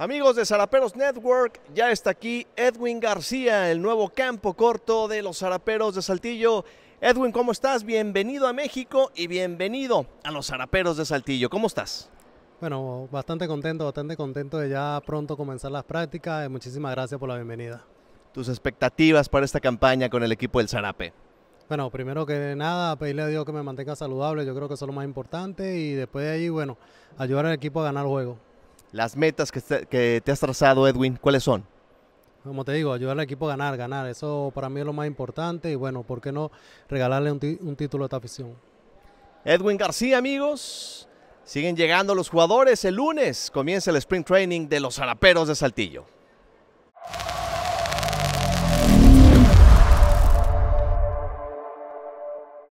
Amigos de Zaraperos Network, ya está aquí Edwin García, el nuevo campo corto de los Zaraperos de Saltillo. Edwin, ¿cómo estás? Bienvenido a México y bienvenido a los Zaraperos de Saltillo. ¿Cómo estás? Bueno, bastante contento, bastante contento de ya pronto comenzar las prácticas. Muchísimas gracias por la bienvenida. ¿Tus expectativas para esta campaña con el equipo del Zarape? Bueno, primero que nada, pedirle a Dios que me mantenga saludable, yo creo que eso es lo más importante. Y después de ahí, bueno, ayudar al equipo a ganar juego las metas que te, has trazado, Edwin, ¿cuáles son? Como te digo, ayudar al equipo a ganar, ganar. Eso para mí es lo más importante y bueno, ¿por qué no regalarle un, un título a esta afición? Edwin García, amigos. Siguen llegando los jugadores. El lunes comienza el sprint training de los zaraperos de Saltillo.